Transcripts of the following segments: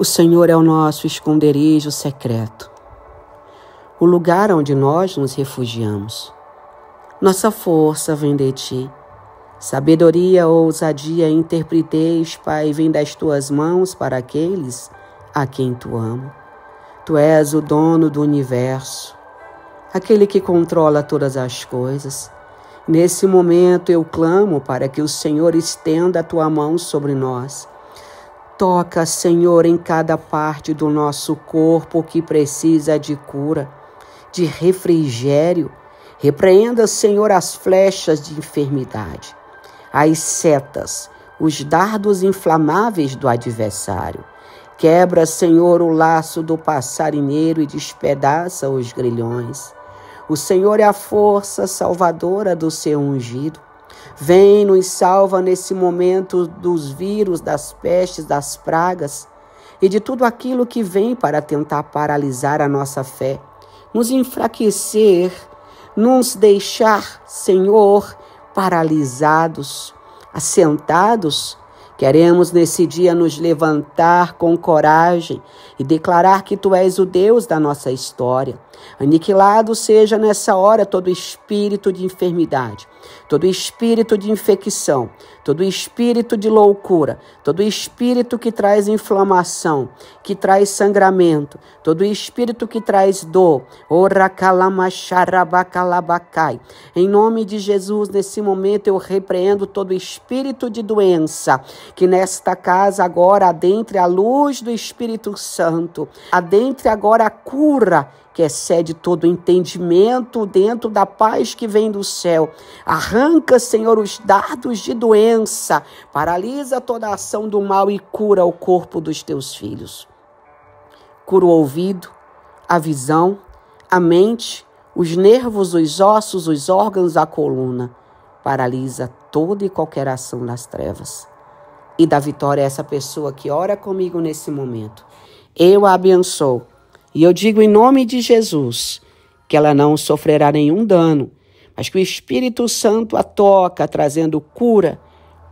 O Senhor é o nosso esconderijo secreto, o lugar onde nós nos refugiamos. Nossa força vem de ti. Sabedoria, ousadia, interpretez, Pai, vem das tuas mãos para aqueles a quem tu amo. Tu és o dono do universo, aquele que controla todas as coisas. Nesse momento eu clamo para que o Senhor estenda a tua mão sobre nós Toca, Senhor, em cada parte do nosso corpo que precisa de cura, de refrigério. Repreenda, Senhor, as flechas de enfermidade, as setas, os dardos inflamáveis do adversário. Quebra, Senhor, o laço do passarinheiro e despedaça os grilhões. O Senhor é a força salvadora do seu ungido. Vem, nos salva nesse momento dos vírus, das pestes, das pragas e de tudo aquilo que vem para tentar paralisar a nossa fé, nos enfraquecer, nos deixar, Senhor, paralisados, assentados Queremos nesse dia nos levantar com coragem e declarar que Tu és o Deus da nossa história. Aniquilado seja nessa hora todo espírito de enfermidade, todo espírito de infecção, todo espírito de loucura, todo espírito que traz inflamação, que traz sangramento, todo espírito que traz dor. Em nome de Jesus, nesse momento eu repreendo todo espírito de doença que nesta casa agora adentre a luz do Espírito Santo, adentre agora a cura que excede todo entendimento, dentro da paz que vem do céu. Arranca, Senhor, os dardos de doença, paralisa toda a ação do mal e cura o corpo dos teus filhos. Cura o ouvido, a visão, a mente, os nervos, os ossos, os órgãos, a coluna. Paralisa toda e qualquer ação das trevas. E dá vitória a é essa pessoa que ora comigo nesse momento. Eu a abençoo e eu digo em nome de Jesus que ela não sofrerá nenhum dano, mas que o Espírito Santo a toca, trazendo cura,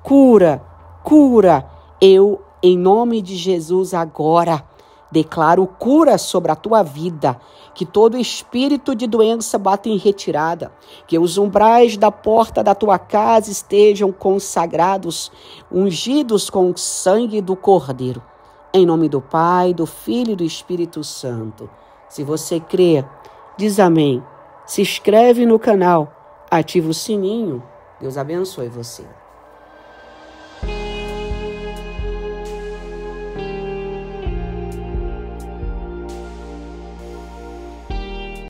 cura, cura. Eu, em nome de Jesus, agora declaro cura sobre a tua vida, que todo espírito de doença bata em retirada, que os umbrais da porta da tua casa estejam consagrados, ungidos com o sangue do Cordeiro. Em nome do Pai, do Filho e do Espírito Santo. Se você crê, diz amém. Se inscreve no canal, ativa o sininho. Deus abençoe você.